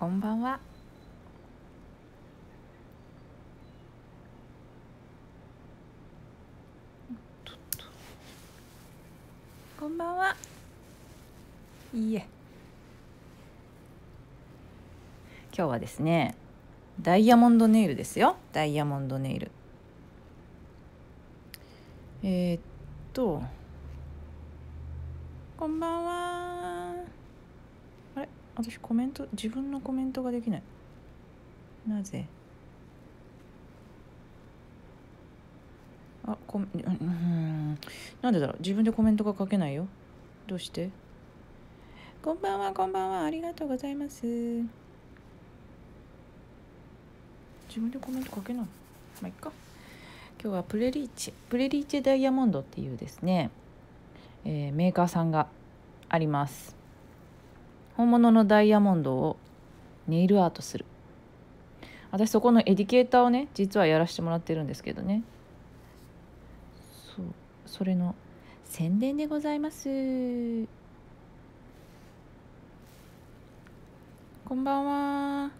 こんばんはこんばんはいいえ今日はですねダイヤモンドネイルですよダイヤモンドネイルえー、っとント自分のコメントができないなぜあこうんなんでだろう自分でコメントが書けないよどうしてこんばんはこんばんはありがとうございます自分でコメント書けないまあいっか今日はプレリーチプレリーチダイヤモンドっていうですね、えー、メーカーさんがあります本物のダイヤモンドをネイルアートする私そこのエディケーターをね実はやらせてもらってるんですけどねそうそれの宣伝でございますこんばんは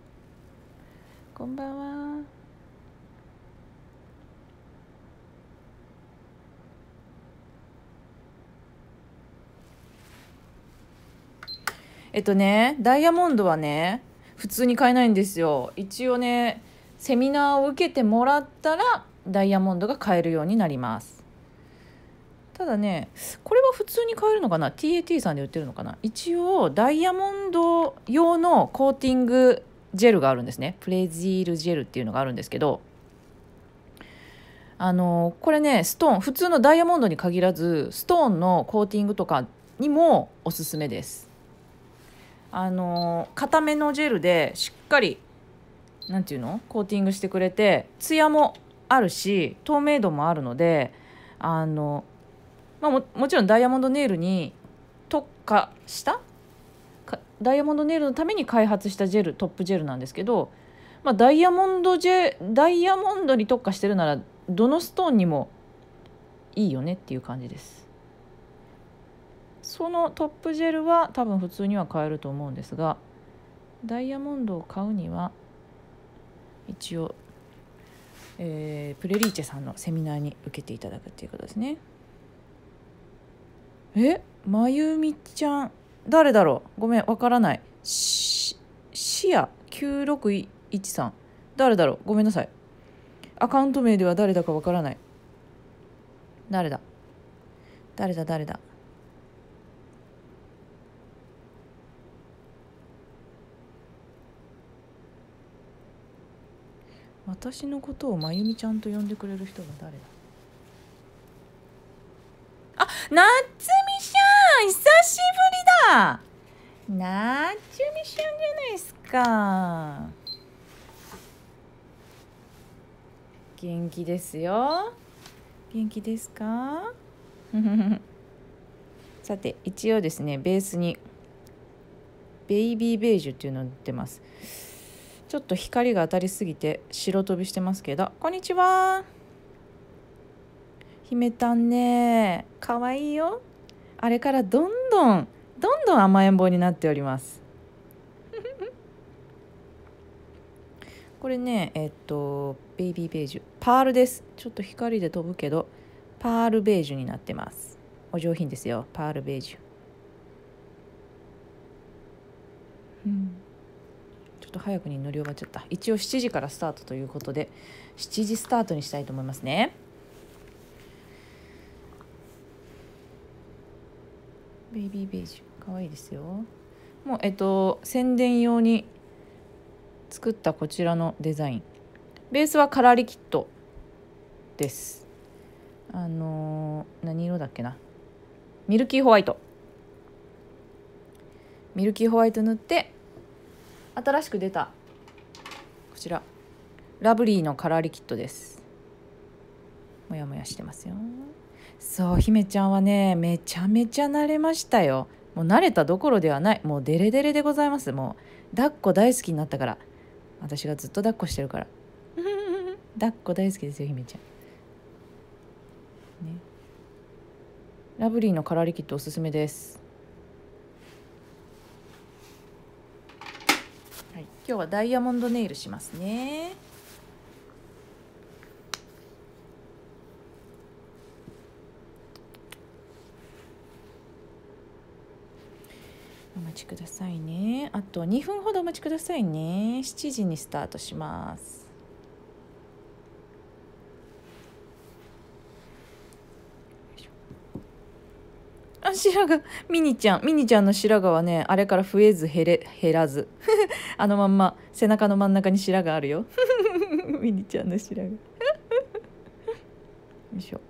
こんばんはえっとねダイヤモンドはね普通に買えないんですよ一応ねセミナーを受けてもらったらダイヤモンドが買えるようになりますただねこれは普通に買えるのかな TAT さんで売ってるのかな一応ダイヤモンド用のコーティングジェルがあるんですねプレジールジェルっていうのがあるんですけどあのこれねストーン普通のダイヤモンドに限らずストーンのコーティングとかにもおすすめですあの固めのジェルでしっかり何て言うのコーティングしてくれてツヤもあるし透明度もあるのであの、まあ、ももちろんダイヤモンドネイルに特化したダイヤモンドネイルのために開発したジェルトップジェルなんですけど、まあ、ダイヤモンドジェダイヤモンドに特化してるならどのストーンにもいいよねっていう感じです。そのトップジェルは多分普通には買えると思うんですがダイヤモンドを買うには一応、えー、プレリーチェさんのセミナーに受けていただくっていうことですねえまゆみちゃん誰だろうごめんわからないしシア9613誰だろうごめんなさいアカウント名では誰だかわからない誰だ誰だ誰だ私のことをまゆみちゃんと呼んでくれる人が誰だあなつみちゃん久しぶりだなつみちゃんじゃないですか元気ですよ元気ですか さて一応ですねベースにベイビーベージュっていうのを売ってますちょっと光が当たりすぎて白飛びしてますけどこんにちは姫たんねかわいいよあれからどんどんどんどん甘えん坊になっております これねえっとベイビーベージュパールですちょっと光で飛ぶけどパールベージュになってますお上品ですよパールベージュうんょっと早くに乗り終わっちゃった一応7時からスタートということで7時スタートにしたいと思いますねベイビーベージュかわいいですよもうえっと宣伝用に作ったこちらのデザインベースはカラーリキッドですあのー、何色だっけなミルキーホワイトミルキーホワイト塗って新しく出たこちらラブリーのカラーリキッドですもやもやしてますよそう姫ちゃんはねめちゃめちゃ慣れましたよもう慣れたどころではないもうデレデレでございますもう抱っこ大好きになったから私がずっと抱っこしてるから 抱っこ大好きですよ姫ちゃんねラブリーのカラーリキッドおすすめです今日はダイヤモンドネイルしますねお待ちくださいねあと2分ほどお待ちくださいね7時にスタートしますあ白髪ミニちゃんミニちゃんの白髪はねあれから増えず減れ減らずあのまんま背中の真ん中に白があるよ ミニちゃんの白が よいしょ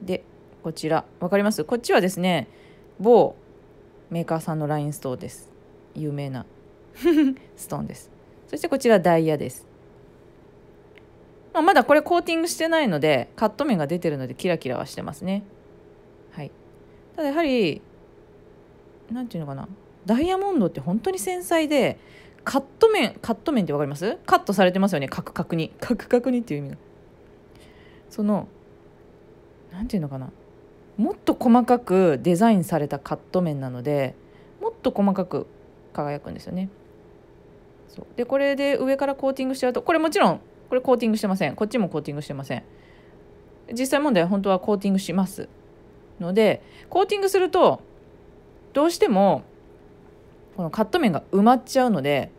でこちらわかりますこっちはですね某メーカーさんのラインストーンです有名な ストーンですそしてこちらダイヤです、まあ、まだこれコーティングしてないのでカット面が出てるのでキラキラはしてますねはいただやはり何て言うのかなダイヤモンドって本当に繊細でカット面カット面ってかりますカットされてますよねカクカクにカクカクにっていう意味がその何ていうのかなもっと細かくデザインされたカット面なのでもっと細かく輝くんですよねそうでこれで上からコーティングしちゃうとこれもちろんこれコーティングしてませんこっちもコーティングしてません実際問題は本当はコーティングしますのでコーティングするとどうしてもこのカット面が埋まっちゃうので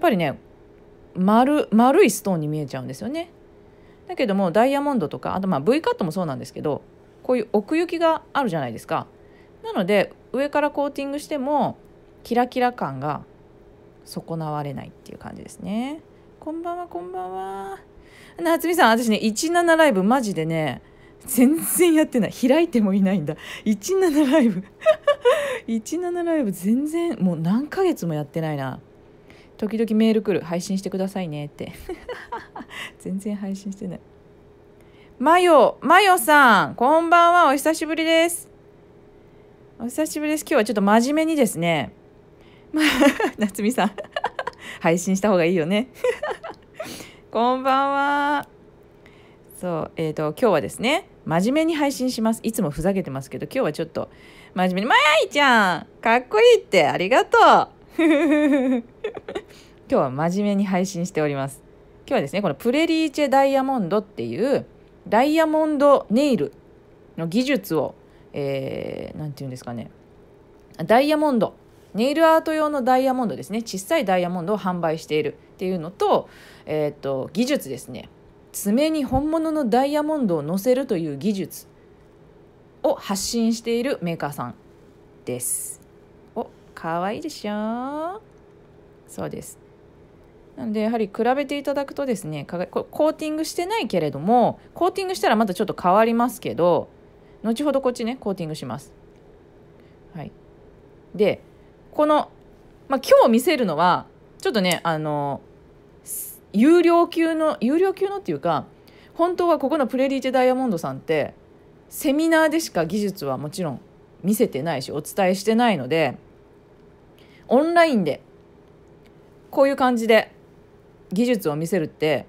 っぱりね丸丸いストーンに見えちゃうんですよね。だけどもダイヤモンドとかあとまあ V カットもそうなんですけどこういう奥行きがあるじゃないですか。なので上からコーティングしてもキラキラ感が損なわれないっていう感じですね。こんばんはこんばんは。夏美さん私ね17ライブマジでね全然やってない開いてもいないんだ17ライブ17 ライブ全然もう何ヶ月もやってないな。時々メール来る配信してくださいねって 全然配信してないマヨマヨさんこんばんはお久しぶりですお久しぶりです今日はちょっと真面目にですねま、夏美さん 配信した方がいいよねこんばんはそうえっ、ー、と今日はですね真面目に配信しますいつもふざけてますけど今日はちょっと真面目に「まやいちゃんかっこいいってありがとう」今日は真面目に配信しております。今日はですね、このプレリーチェダイヤモンドっていうダイヤモンドネイルの技術を、えー、て言うんですかね、ダイヤモンド、ネイルアート用のダイヤモンドですね、小さいダイヤモンドを販売しているっていうのと、えっ、ー、と、技術ですね、爪に本物のダイヤモンドを乗せるという技術を発信しているメーカーさんです。可愛いでしょそうですなのでやはり比べていただくとですねコーティングしてないけれどもコーティングしたらまたちょっと変わりますけど後ほどこっちねコーティングしますはいでこの、まあ、今日見せるのはちょっとねあの有料級の有料級のっていうか本当はここのプレリーチェダイヤモンドさんってセミナーでしか技術はもちろん見せてないしお伝えしてないのでオンラインでこういう感じで技術を見せるって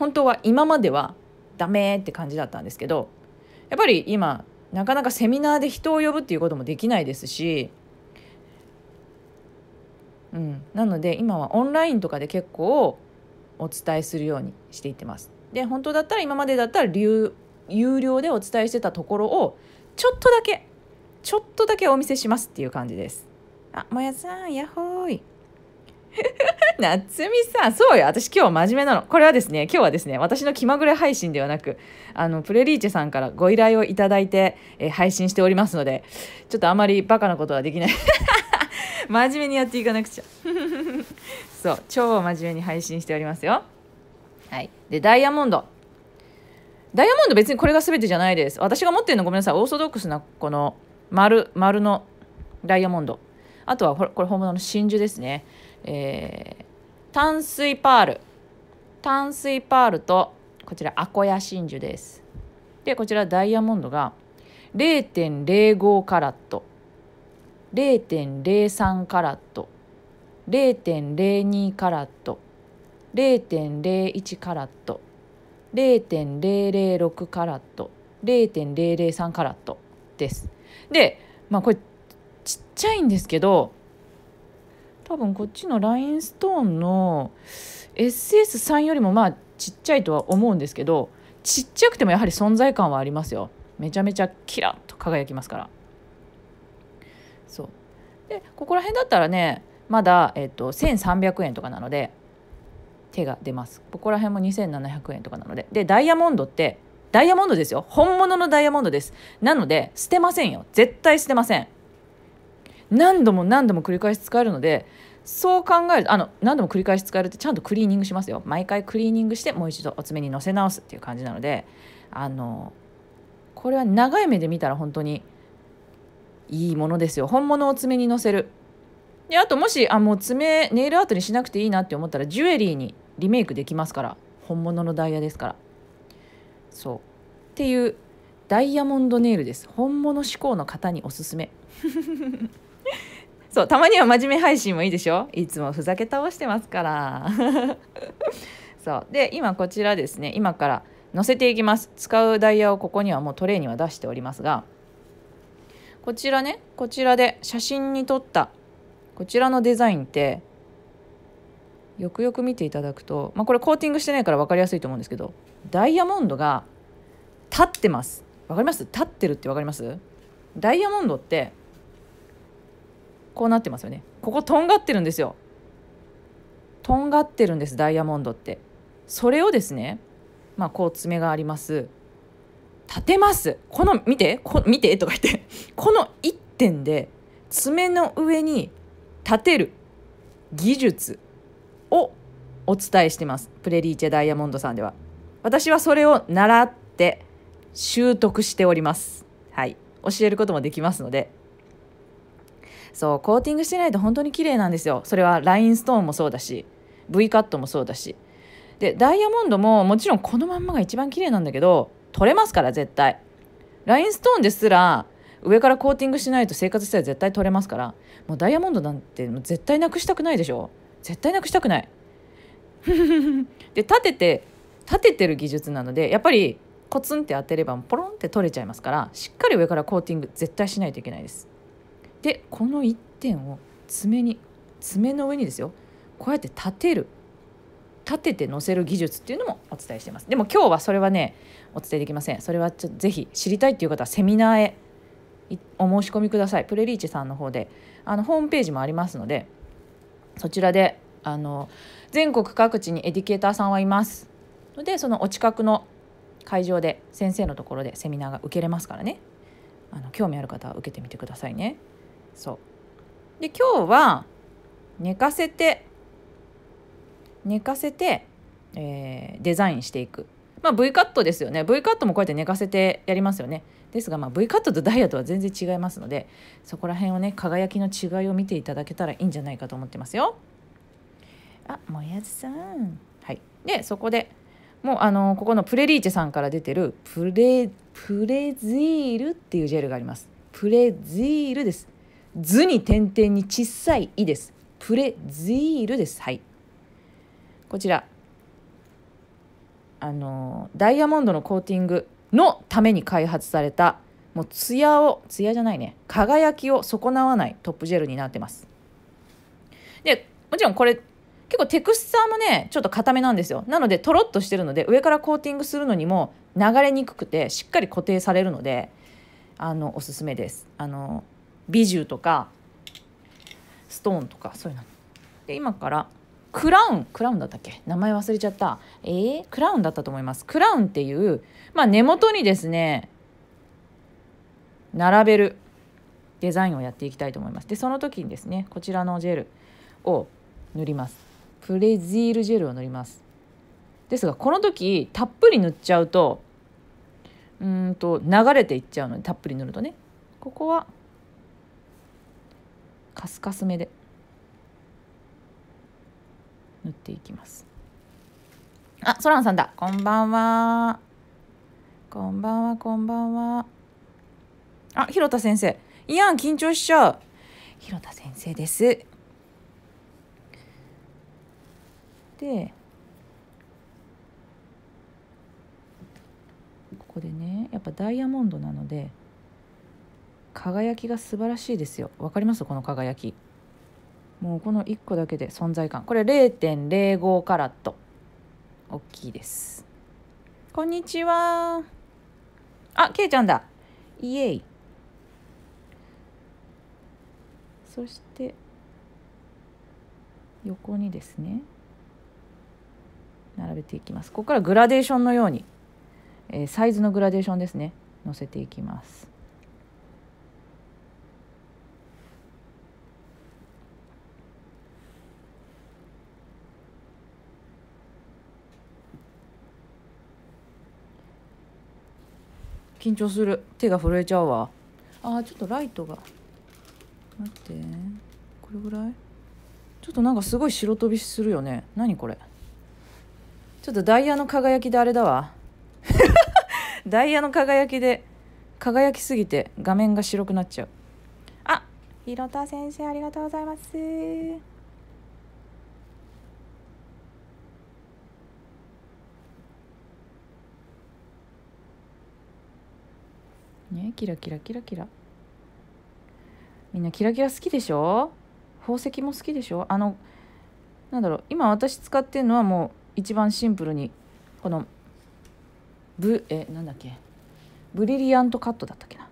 本当は今まではダメって感じだったんですけどやっぱり今なかなかセミナーで人を呼ぶっていうこともできないですし、うん、なので今はオンラインとかで結構お伝えするようにしていってます。で本当だったら今までだったら有料でお伝えしてたところをちょっとだけちょっとだけお見せしますっていう感じです。あ、もやさん、やっほーい。なつみさん、そうよ。私今日真面目なの。これはですね、今日はですね、私の気まぐれ配信ではなく、あの、プレリーチェさんからご依頼をいただいて、えー、配信しておりますので、ちょっとあまりバカなことはできない。真面目にやっていかなくちゃ。そう、超真面目に配信しておりますよ。はい。で、ダイヤモンド。ダイヤモンド別にこれが全てじゃないです。私が持ってるのごめんなさい。オーソドックスなこの丸、丸のダイヤモンド。あとはこれ本物の真珠ですね、えー、淡水パール淡水パールとこちらアコヤ真珠ですでこちらダイヤモンドが0.05カラット0.03カラット0.02カラット0.01カラット0.006カラット0.003カラットです。で、まあ、これちっちゃいんですけど多分こっちのラインストーンの SS3 よりもまあちっちゃいとは思うんですけどちっちゃくてもやはり存在感はありますよめちゃめちゃキラッと輝きますからそうでここら辺だったらねまだ、えっと、1300円とかなので手が出ますここら辺も2700円とかなのででダイヤモンドってダイヤモンドですよ本物のダイヤモンドですなので捨てませんよ絶対捨てません何度も何度も繰り返し使えるのでそう考えるあの何度も繰り返し使えるってちゃんとクリーニングしますよ毎回クリーニングしてもう一度お爪にのせ直すっていう感じなのであのこれは長い目で見たら本当にいいものですよ本物を爪にのせるであともしあもう爪ネイルアートにしなくていいなって思ったらジュエリーにリメイクできますから本物のダイヤですからそうっていうダイヤモンドネイルです本物志向の方におすすめ そうたまには真面目配信もいいでしょいつもふざけ倒してますから そうで今こちらですね今から載せていきます使うダイヤをここにはもうトレーには出しておりますがこちらねこちらで写真に撮ったこちらのデザインってよくよく見ていただくと、まあ、これコーティングしてないから分かりやすいと思うんですけどダイヤモンドが立ってます分かります立ってるって分かりますダイヤモンドってこうなってますよねこことんがってるんですよとんがってるんですダイヤモンドってそれをですねまあこう爪があります立てますこの見てこ見てとか言ってこの1点で爪の上に立てる技術をお伝えしてますプレリーチェダイヤモンドさんでは私はそれを習って習得しておりますはい教えることもできますのでそうコーティングしてないと本当に綺麗なんですよそれはラインストーンもそうだし V カットもそうだしでダイヤモンドももちろんこのまんまが一番綺麗なんだけど取れますから絶対ラインストーンですら上からコーティングしないと生活したら絶対取れますからもうダイヤモンドなんてもう絶対なくしたくないでしょ絶対なくしたくないで立てて立ててる技術なのでやっぱりコツンって当てればポロンって取れちゃいますからしっかり上からコーティング絶対しないといけないですでこの1点を爪に爪の上にですよこうやって立てる立てて乗せる技術っていうのもお伝えしてますでも今日はそれはねお伝えできませんそれはちょぜひ知りたいっていう方はセミナーへお申し込みくださいプレリーチさんの方であのホームページもありますのでそちらであの全国各地にエディケーターさんはいますのでそのお近くの会場で先生のところでセミナーが受けれますからねあの興味ある方は受けてみてくださいね。そうで今日は寝かせて寝かせて、えー、デザインしていくまあ V カットですよね V カットもこうやって寝かせてやりますよねですがまあ V カットとダイヤとは全然違いますのでそこら辺をね輝きの違いを見ていただけたらいいんじゃないかと思ってますよあもやずさんはいでそこでもうあのここのプレリーチェさんから出てるプレプレジールっていうジェルがありますプレジールです図に点々に小さいいです。プレズイールです。はい。こちら。あのダイヤモンドのコーティングのために開発されたもうツヤをツヤじゃないね輝きを損なわないトップジェルになってますでもちろんこれ結構テクスチャーもねちょっと固めなんですよなのでとろっとしてるので上からコーティングするのにも流れにくくてしっかり固定されるのであのおすすめですあのビジューとかストーンとかそういうので今からクラウンクラウンだったっけ名前忘れちゃったえー、クラウンだったと思いますクラウンっていうまあ根元にですね並べるデザインをやっていきたいと思いますでその時にですねこちらのジェルを塗りますプレジールジェルを塗りますですがこの時たっぷり塗っちゃうとうんと流れていっちゃうのでたっぷり塗るとねここはカスカス目で塗っていきますあソランさんだこんばんはこんばんはこんばんはあ広田先生いやん緊張しちゃう広田先生ですでここでねやっぱダイヤモンドなので輝きが素晴らしいですよ分かりますこの輝きもうこの1個だけで存在感これ0.05カラット大きいですこんにちはあけいちゃんだイエイそして横にですね並べていきますここからグラデーションのように、えー、サイズのグラデーションですね載せていきます緊張する手が震えちゃうわあちょっとライトが待ってこれぐらいちょっとなんかすごい白飛びするよね何これちょっとダイヤの輝きであれだわ ダイヤの輝きで輝きすぎて画面が白くなっちゃうあ広田先生ありがとうございますキラキラキラキラみんなキラキラ好きでしょ宝石も好きでしょあのなんだろう今私使ってるのはもう一番シンプルにこのブえなんだっけブリリアントカットだったっけな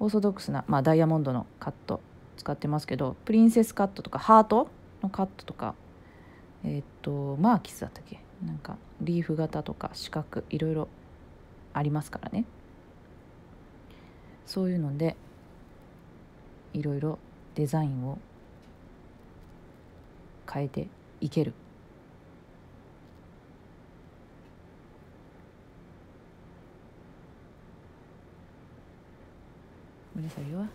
オーソドックスな、まあ、ダイヤモンドのカット使ってますけどプリンセスカットとかハートのカットとかえー、っとマーキスだったっけなんかリーフ型とか四角いろいろありますからね。そういうのでいろいろデザインを変えていける。ごめんなさいよ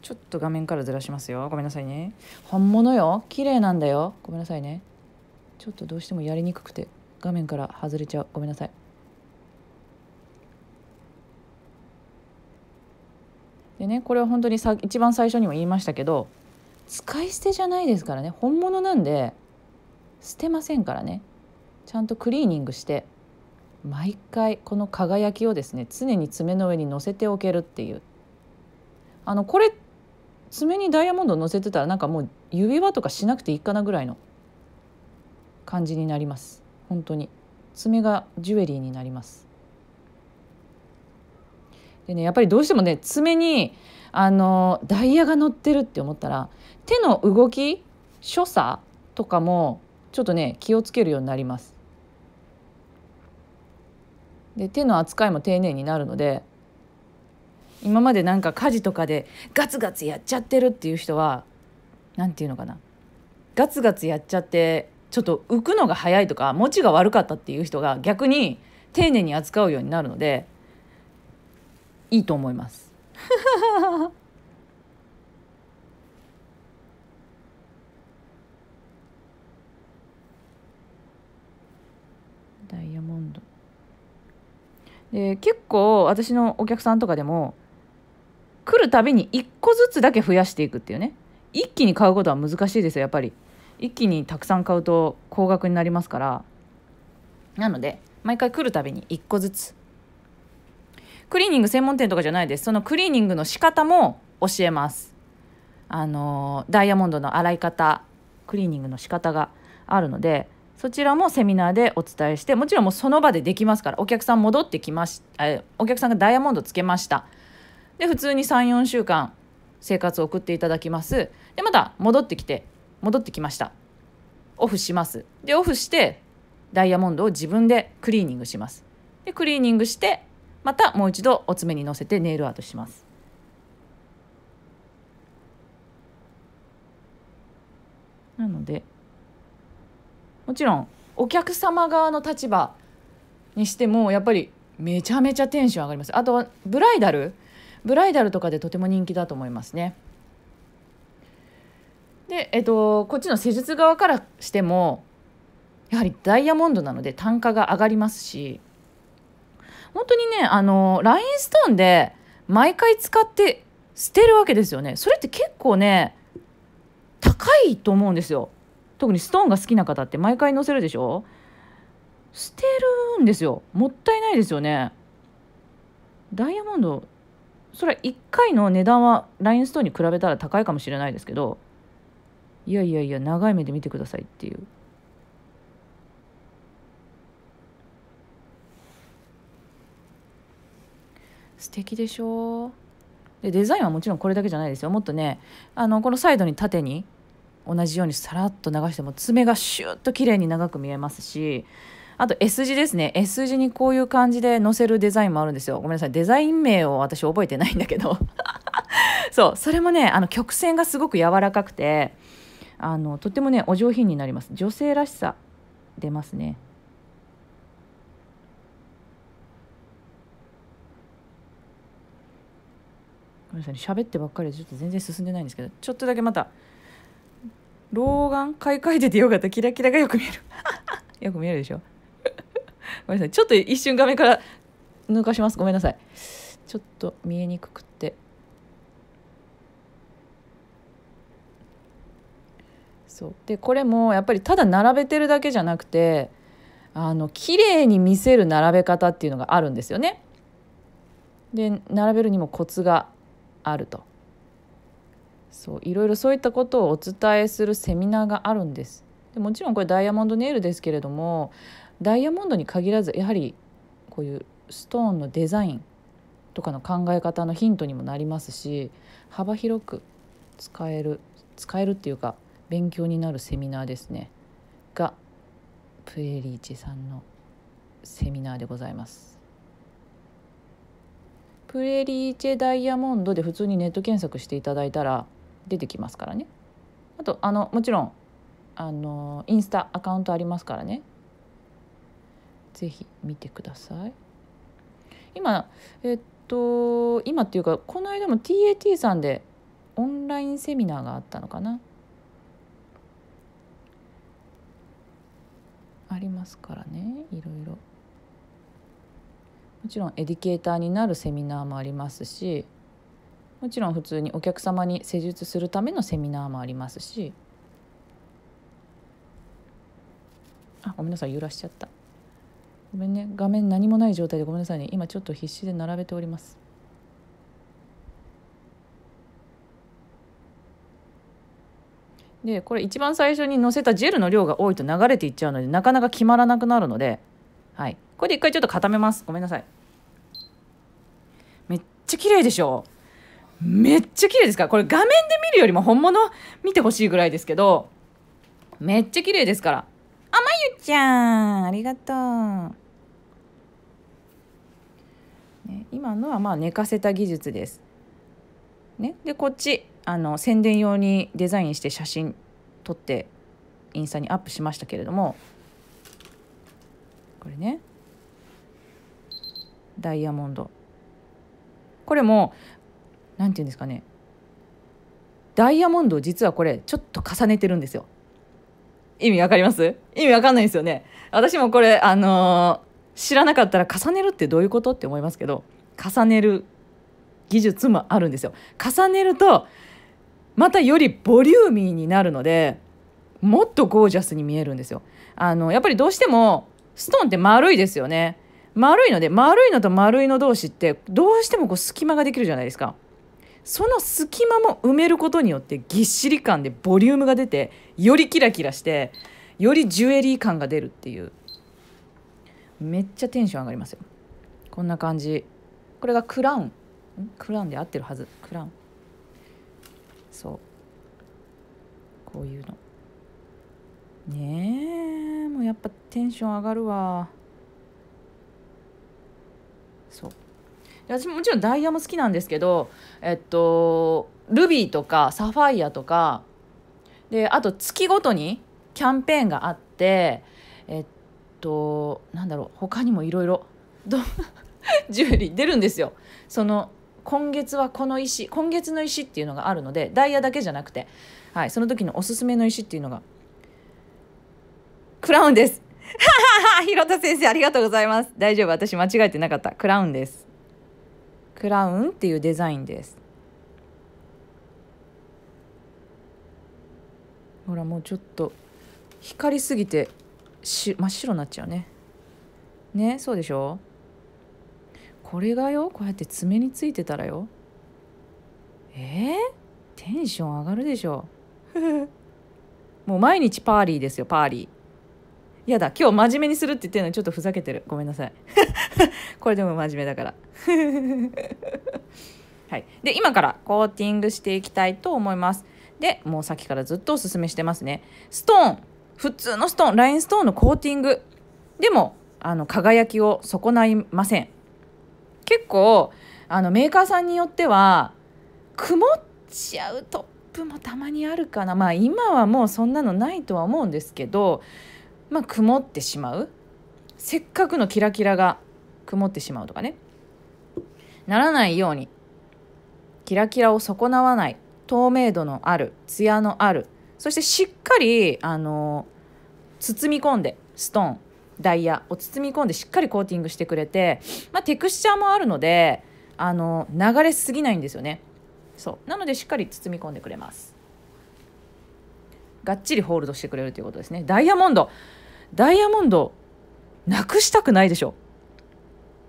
ちょっと画面からずらしますよごめんなさいね本物よ綺麗なんだよごめんなさいねちょっとどうしてもやりにくくて画面から外れちゃうごめんなさいでねこれは本当にさ一番最初にも言いましたけど使い捨てじゃないですからね本物なんで捨てませんからねちゃんとクリーニングして毎回この輝きをですね常に爪の上に乗せておけるっていうあのこれ爪にダイヤモンドを乗せてたらなんかもう指輪とかしなくていいかなぐらいの感じになります本当に爪がジュエリーになりますでねやっぱりどうしてもね爪にあのダイヤが乗ってるって思ったら手の動き所作とかもちょっとね気をつけるようになります。で手の扱いも丁寧になるので今までなんか家事とかでガツガツやっちゃってるっていう人は何て言うのかなガツガツやっちゃってちょっと浮くのが早いとか持ちが悪かったっていう人が逆に丁寧に扱うようになるのでいいと思います。ダイヤモンドで結構私のお客さんとかでも来るたびに1個ずつだけ増やしていくっていうね一気に買うことは難しいですよやっぱり一気にたくさん買うと高額になりますからなので毎回来るたびに1個ずつクリーニング専門店とかじゃないですそのクリーニングの仕方も教えますあのダイヤモンドの洗い方クリーニングの仕方があるのでそちらもセミナーでお伝えしてもちろんもうその場でできますからお客さん戻ってきましえお客さんがダイヤモンドつけましたで普通に34週間生活を送っていただきますでまた戻ってきて戻ってきましたオフしますでオフしてダイヤモンドを自分でクリーニングしますでクリーニングしてまたもう一度お爪にのせてネイルアートします。なのでもちろんお客様側の立場にしてもやっぱりめちゃめちゃテンション上がりますあとブライダルブライダルとかでとても人気だと思いますねでえっとこっちの施術側からしてもやはりダイヤモンドなので単価が上がりますし本当にねあのラインストーンで毎回使って捨てるわけですよねそれって結構ね高いと思うんですよ特にストーンが好きな方って毎回載せるでしょ捨てるんですよもったいないですよねダイヤモンドそれは1回の値段はラインストーンに比べたら高いかもしれないですけどいやいやいや長い目で見てくださいっていう素敵でしょでデザインはもちろんこれだけじゃないですよもっとねあのこのサイドに縦に同じようにさらっと流しても爪がシュッと綺麗に長く見えますしあと S 字ですね S 字にこういう感じで載せるデザインもあるんですよごめんなさいデザイン名を私覚えてないんだけど そうそれもねあの曲線がすごく柔らかくてあのとってもねお上品になります女性らしさ出ますねごめんなさい喋ってばっかりでちょっと全然進んでないんですけどちょっとだけまた老眼買い替えててよかったキラキラがよく見える よく見えるでしょ ごめんなさいちょっと一瞬画面から抜かしますごめんなさいちょっと見えにくくてそうでこれもやっぱりただ並べてるだけじゃなくてあの綺麗に見せる並べ方っていうのがあるんですよね。で並べるにもコツがあるとそういろいろそういったことをお伝えするセミナーがあるんですでもちろんこれダイヤモンドネイルですけれどもダイヤモンドに限らずやはりこういうストーンのデザインとかの考え方のヒントにもなりますし幅広く使える使えるっていうか勉強になるセミナーですねがプエリーチさんのセミナーでございます。プレリーチェダイヤモンドで普通にネット検索していただいたら出てきますからねあとあのもちろんあのインスタアカウントありますからねぜひ見てください今えっと今っていうかこの間も TAT さんでオンラインセミナーがあったのかなありますからねいろいろ。もちろんエディケーターになるセミナーもありますしもちろん普通にお客様に施術するためのセミナーもありますしあごめんなさい揺らしちゃったごめんね画面何もない状態でごめんなさいね今ちょっと必死で並べておりますでこれ一番最初に載せたジェルの量が多いと流れていっちゃうのでなかなか決まらなくなるのではい。これで一回ちょっと固めます。ごめんなさい。めっちゃ綺麗でしょめっちゃ綺麗ですから。これ画面で見るよりも本物見てほしいぐらいですけど、めっちゃ綺麗ですから。あ、まゆちゃんありがとう。ね、今のはまあ寝かせた技術です。ね、でこっちあの宣伝用にデザインして写真撮ってインスタにアップしましたけれどもこれねダイヤモンドこれも何て言うんですかねダイヤモンド実はこれちょっと重ねてるんですよ意味わかります意味わかんないですよね私もこれあのー、知らなかったら重ねるってどういうことって思いますけど重ねる技術もあるんですよ重ねるとまたよりボリューミーになるのでもっとゴージャスに見えるんですよあのやっぱりどうしてもストーンって丸いですよね丸いので丸いのと丸いの同士ってどうしてもこう隙間ができるじゃないですかその隙間も埋めることによってぎっしり感でボリュームが出てよりキラキラしてよりジュエリー感が出るっていうめっちゃテンション上がりますよこんな感じこれがクラウンクラウンで合ってるはずクラウンそうこういうのねえもうやっぱテンション上がるわ。そう私ももちろんダイヤも好きなんですけどえっとルビーとかサファイアとかであと月ごとにキャンペーンがあってえっとなんだろう他にもいろいろ ジュエリー出るんですよ。その今月はこの石今月の石っていうのがあるのでダイヤだけじゃなくて、はい、その時のおすすめの石っていうのがクラウンです広 田先生、ありがとうございます。大丈夫。私間違えてなかった。クラウンです。クラウンっていうデザインです。ほら、もうちょっと、光りすぎて、し、真っ白になっちゃうね。ね、そうでしょこれがよ、こうやって爪についてたらよ。えー、テンション上がるでしょ。もう毎日パーリーですよ、パーリー。やだ今日真面目にするって言ってるのにちょっとふざけてるごめんなさい これでも真面目だから はい、で今からコーティングしていきたいと思いますでもうさっきからずっとおすすめしてますねストーン普通のストーンラインストーンのコーティングでもあの輝きを損ないません結構あのメーカーさんによっては曇っちゃうトップもたまにあるかなまあ今はもうそんなのないとは思うんですけどまあ、曇ってしまうせっかくのキラキラが曇ってしまうとかねならないようにキラキラを損なわない透明度のあるツヤのあるそしてしっかりあの包み込んでストーンダイヤを包み込んでしっかりコーティングしてくれて、まあ、テクスチャーもあるのであの流れすぎないんですよねそうなのでしっかり包み込んでくれますがっちりホールドしてくれるということですねダイヤモンドダイヤモンドなくしたくないでしょ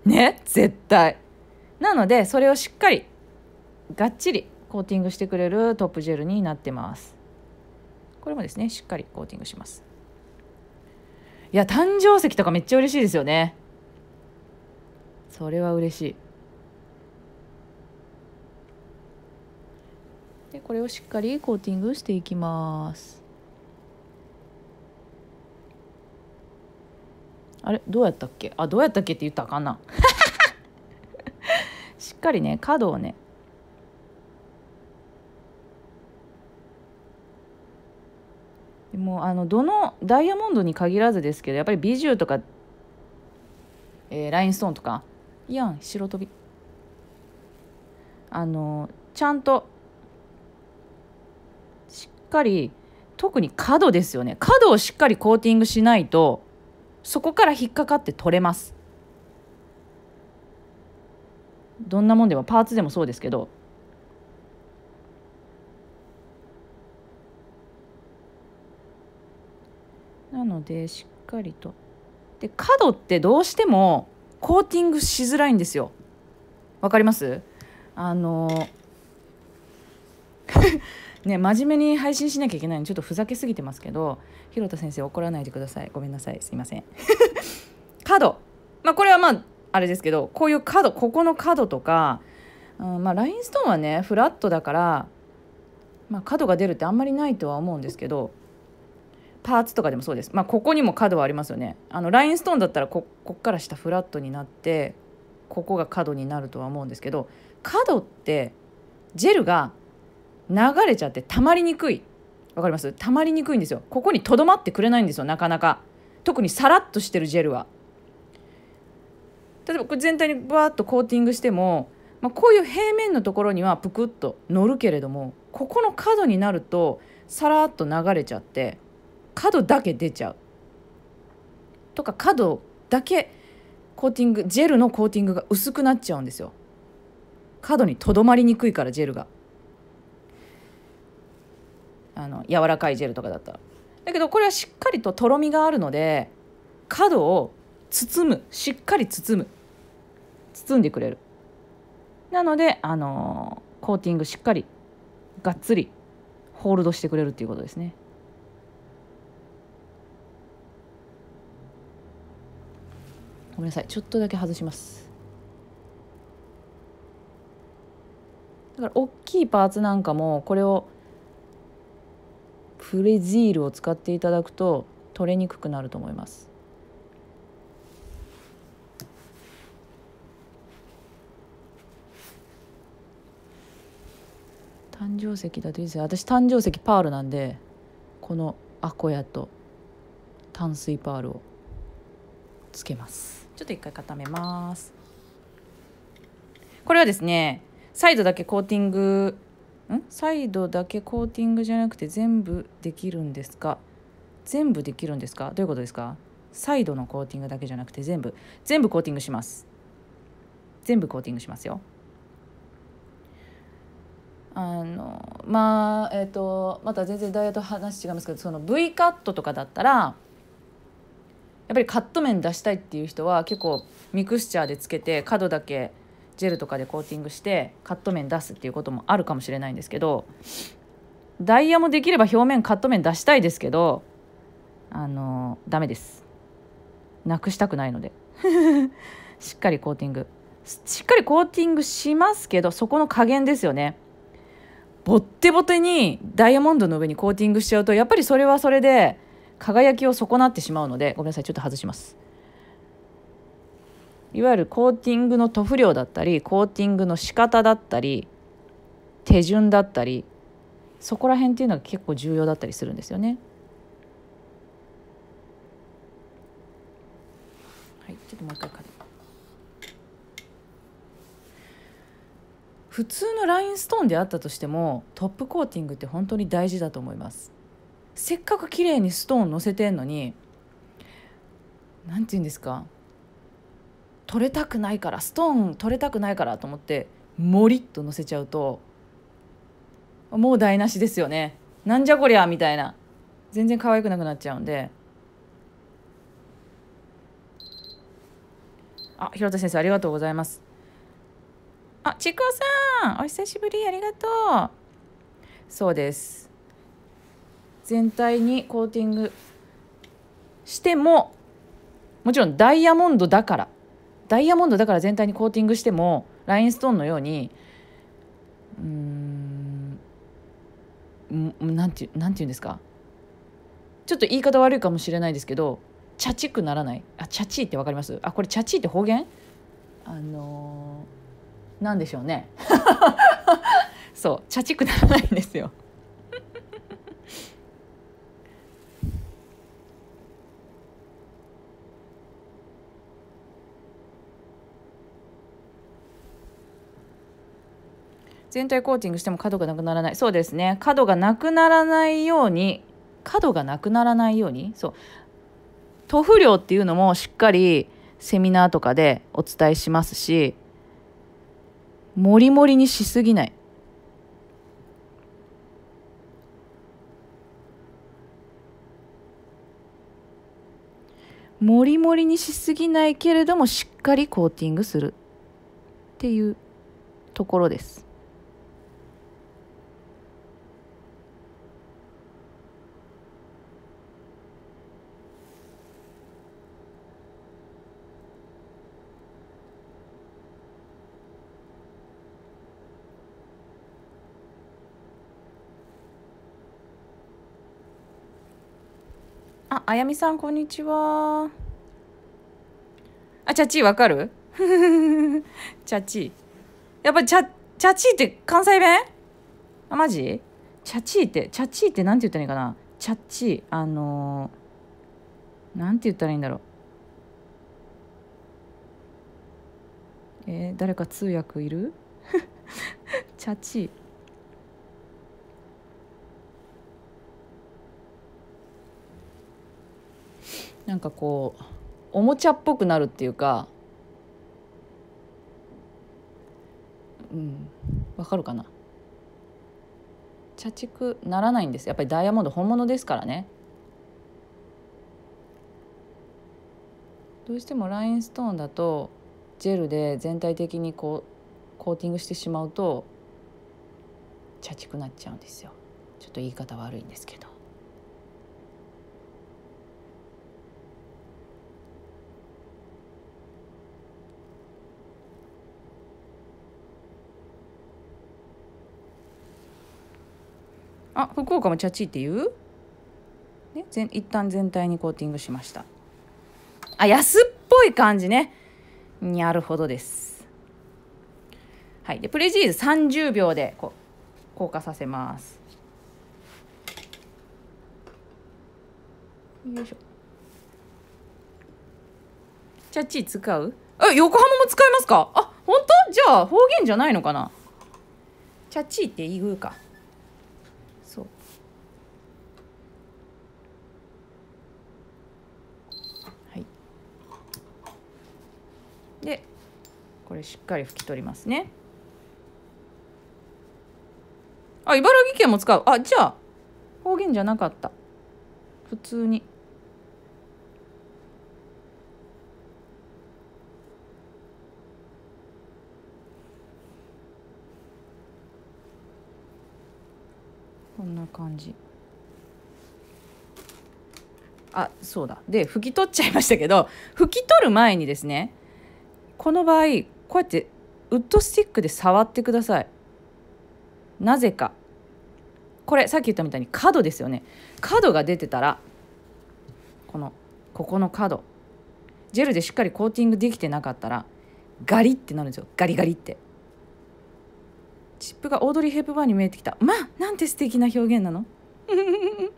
ね絶対なのでそれをしっかりがっちりコーティングしてくれるトップジェルになってますこれもですねしっかりコーティングしますいや誕生石とかめっちゃ嬉しいですよねそれは嬉しいでこれをしっかりコーティングしていきますあれどうやったっけあどうやったっけって言ったらあかんな しっかりね角をねもうあのどのダイヤモンドに限らずですけどやっぱりビジューとか、えー、ラインストーンとかいやん白飛びあのちゃんとしっかり特に角ですよね角をしっかりコーティングしないとそこから引っかかって取れますどんなもんでもパーツでもそうですけどなのでしっかりとで角ってどうしてもコーティングしづらいんですよわかりますあのね真面目に配信しなきゃいけないのちょっとふざけすぎてますけど広田先生怒らないでくださいごめんなさいすいません角 まあこれはまああれですけどこういう角ここの角とか、うん、まあラインストーンはねフラットだから、まあ、角が出るってあんまりないとは思うんですけどパーツとかでもそうです。まあ、ここにも角はありますよね。あのラインストーンだったらここっから下フラットになってここが角になるとは思うんですけど角ってジェルが流れちゃってたまりにくいわかりますたまりにくいんですよここにとどまってくれないんですよなかなか特にさらっとしてるジェルは例えばこれ全体にバーッとコーティングしても、まあ、こういう平面のところにはぷくっと乗るけれどもここの角になるとさらっと流れちゃって角だけ出ちゃうとか角だけコーティングジェルのコーティングが薄くなっちゃうんですよ角にとどまりにくいからジェルが。あの柔らかいジェルとかだったらだけどこれはしっかりととろみがあるので角を包むしっかり包む包んでくれるなのであのー、コーティングしっかりがっつりホールドしてくれるっていうことですねごめんなさいちょっとだけ外しますだから大きいパーツなんかもこれをプレジールを使っていただくと取れにくくなると思います。誕生石だといいですよ私誕生石パールなんでこのアコヤと淡水パールをつけますちょっと一回固めますこれはですねサイドだけコーティングんサイドだけコーティングじゃなくて全部できるんですか全部できるんですかどういうことですかサイドのコーティングだけじゃなくて全部全部コーティングします全部コーティングしますよあのまあえっ、ー、とまた全然ダイエット話違いますけどその V カットとかだったらやっぱりカット面出したいっていう人は結構ミクスチャーでつけて角だけジェルとかでコーティングしてカット面出すっていうこともあるかもしれないんですけどダイヤもできれば表面カット面出したいですけどあのダメですなくしたくないので しっかりコーティングしっかりコーティングしますけどそこの加減ですよねボッテボテにダイヤモンドの上にコーティングしちゃうとやっぱりそれはそれで輝きを損なってしまうのでごめんなさいちょっと外しますいわゆるコーティングの塗布量だったりコーティングの仕方だったり手順だったりそこら辺っていうのが結構重要だったりするんですよね。はい、ちょっともう一回普通のラインストーンであったとしてもトップコーティングって本当に大事だと思いますせっかく綺麗にストーン乗せてんのに何て言うんですか取れたくないからストーン取れたくないからと思ってもりっと乗せちゃうともう台無しですよねなんじゃこりゃみたいな全然可愛くなくなっちゃうんであ広田先生ありがとうございますあちくわさんお久しぶりありがとうそうです全体にコーティングしてももちろんダイヤモンドだからダイヤモンドだから全体にコーティングしてもラインストーンのようにうんなんてなんていうんですかちょっと言い方悪いかもしれないですけどチャチくならないあチャチってわかりますあこれチャチって方言あのー、なんでしょうね そうチャチくならないんですよ全体コーティングしても角がなくならないそうですね角がなくならないように角がなくならないようにそう塗布量っていうのもしっかりセミナーとかでお伝えしますしもりもりにしすぎないもりもりにしすぎないけれどもしっかりコーティングするっていうところです。あ、あやみさん、こんにちは。あ、チャチーわかる チャチー。やっぱチャ、チャチーって関西弁あ、マジチャチーって、チャチーってなんて言ったらいいかなチャチー、あのー、なんて言ったらいいんだろう。えー、誰か通訳いる チャチー。なんかこうおもちゃっぽくなるっていうかうんわかるかな茶畜ならないんですやっぱりダイヤモンド本物ですからねどうしてもラインストーンだとジェルで全体的にこうコーティングしてしまうと茶畜なっちゃうんですよちょっと言い方悪いんですけどあ福岡もチャチーって言うね全一旦全体にコーティングしましたあ安っぽい感じねにあるほどですはいでプレジーズ30秒でこう硬化させますよいしょチャチー使うえ横浜も使いますかあ本当じゃあ方言じゃないのかなチャチーって言うかでこれしっかり拭き取りますねあ茨城県も使うあじゃあ方言じゃなかった普通にこんな感じあそうだで拭き取っちゃいましたけど拭き取る前にですねこの場合こうやってウッドスティックで触ってくださいなぜかこれさっき言ったみたいに角ですよね角が出てたらこのここの角ジェルでしっかりコーティングできてなかったらガリってなるんですよガリガリってチップがオードリー・ヘップバーンに見えてきたまあなんて素敵な表現なの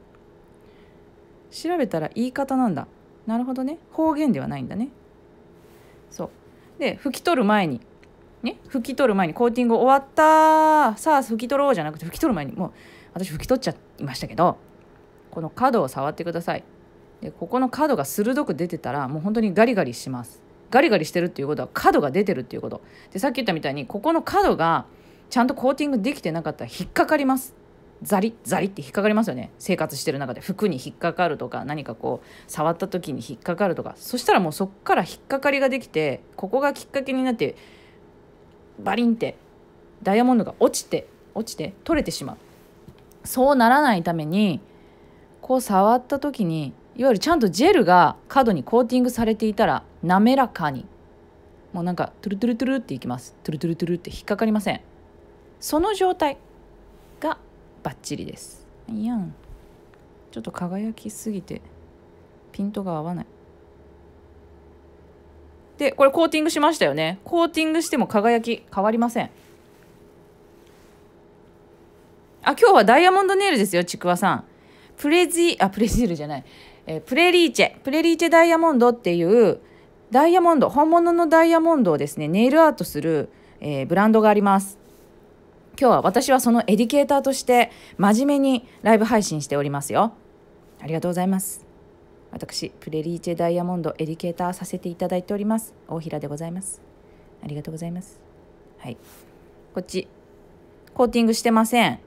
調べたら言い方なんだなるほどね方言ではないんだねで拭き取る前にね拭き取る前にコーティング終わったさあ拭き取ろうじゃなくて拭き取る前にもう私拭き取っちゃいましたけどこの角を触ってくださいでここの角が鋭く出てたらもう本当にガリガリしますガリガリしてるっていうことは角が出てるっていうことでさっき言ったみたいにここの角がちゃんとコーティングできてなかったら引っかかりますザリッザリって引っかかりますよね生活してる中で服に引っかかるとか何かこう触った時に引っかかるとかそしたらもうそっから引っかかりができてここがきっかけになってバリンってダイヤモンドが落ちて落ちて取れてしまうそうならないためにこう触った時にいわゆるちゃんとジェルが角にコーティングされていたら滑らかにもうなんかトゥルトゥルトゥルっていきますトゥルトゥルトゥルって引っかかりませんその状態バッチリですいやんちょっと輝きすぎてピントが合わないでこれコーティングしましたよねコーティングしても輝き変わりませんあ今日はダイヤモンドネイルですよちくわさんプレジあプレジールじゃない、えプレリーチェプレリーチェダイヤモンドっていうダイヤモンド本物のダイヤモンドをですねネイルアートする、えー、ブランドがあります今日は私はそのエディケーターとして真面目にライブ配信しておりますよありがとうございます私プレリーチェダイヤモンドエディケーターさせていただいております大平でございますありがとうございますはいこっちコーティングしてません